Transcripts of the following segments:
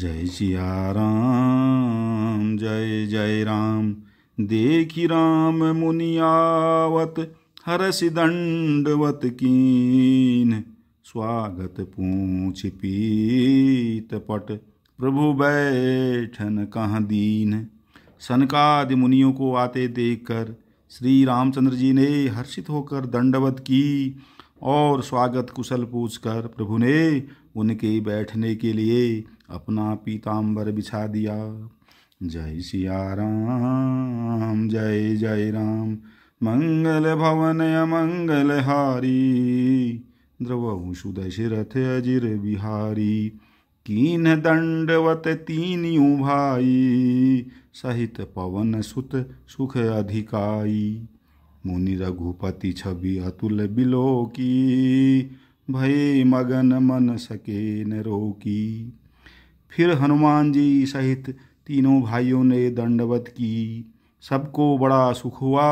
जय सिया राम जय जय राम देखी राम मुनियावत हरस दंडवत कीन स्वागत पूछ पीत पट प्रभु बैठन कहाँ दीन सनकादि मुनियों को आते देखकर श्री रामचंद्र जी ने हर्षित होकर दंडवत की और स्वागत कुशल पूछकर प्रभु ने उनके बैठने के लिए अपना पीताम्बर बिछा दिया जय सिया राम जय जय राम मंगल भवन मंगल हारी द्रवहु सुदशरथ अजिर बिहारी कीन दंडवत तीनियु भाई सहित पवन सुत सुख अधिकाई मुनि रघुपति छवि अतुल बिलो की भय मगन मन सके न रोकी फिर हनुमान जी सहित तीनों भाइयों ने दंडवत की सबको बड़ा सुख हुआ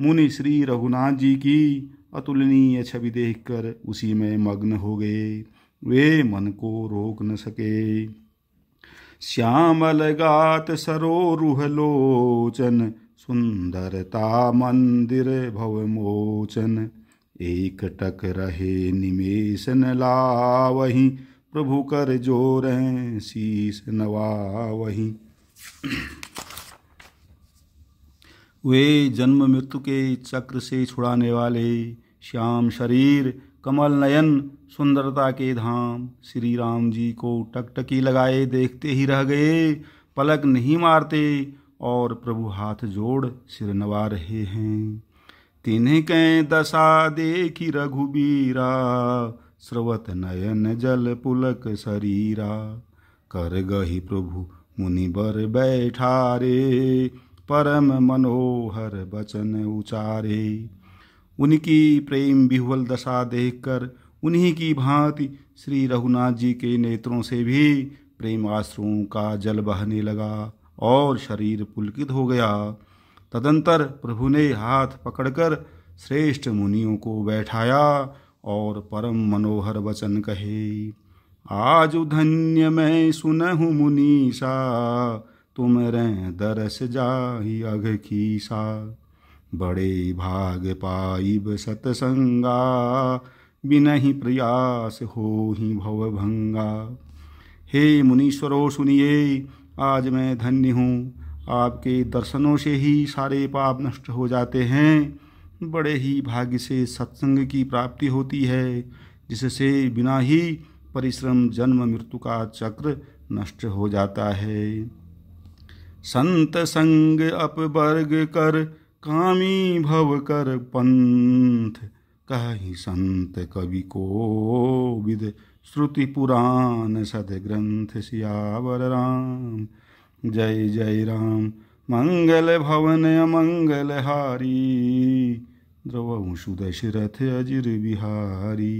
मुनि श्री रघुनाथ जी की अतुलनीय छवि देखकर उसी में मग्न हो गए वे मन को रोक न सके श्यामल गात सरोरुह लोचन सुंदरता मंदिर मोचन एक टक रहे निमेशन लावही प्रभु कर जोर शीस नवावही वे जन्म मृत्यु के चक्र से छुड़ाने वाले श्याम शरीर कमल नयन सुंदरता के धाम श्री राम जी को टकटकी लगाए देखते ही रह गए पलक नहीं मारते और प्रभु हाथ जोड़ सिर नवा रहे हैं तिन्ह कै दशा देखी रघुबीरा स्रवत नयन जल पुलक शरीरा कर गही प्रभु मुनिबर बैठारे परम मनोहर वचन उचारे उनकी प्रेम बिहुल दशा देखकर उन्हीं की भांति श्री रघुनाथ जी के नेत्रों से भी प्रेम आश्रुओं का जल बहने लगा और शरीर पुलकित हो गया तदंतर प्रभु ने हाथ पकड़कर श्रेष्ठ मुनियों को बैठाया और परम मनोहर वचन कहे आज धन्य मैं सुनहु मुनीषा तुम रे दरस जाही अघ की सा बड़े भाग पाइब सतसंगा बिनहि प्रयास हो ही भवभंगा हे मुनीश्वरो सुनिए आज मैं धन्य हूँ आपके दर्शनों से ही सारे पाप नष्ट हो जाते हैं बड़े ही भाग्य से सत्संग की प्राप्ति होती है जिससे बिना ही परिश्रम जन्म मृत्यु का चक्र नष्ट हो जाता है संत संग अपवर्ग कर कामी भव कर पंथ कही संत कवि को विद श्रुति पुराण सदग्रंथ सियावर राम जय जय राम मंगल भवन मंगल हारी द्रवंशु दशरथ अजिर बिहारी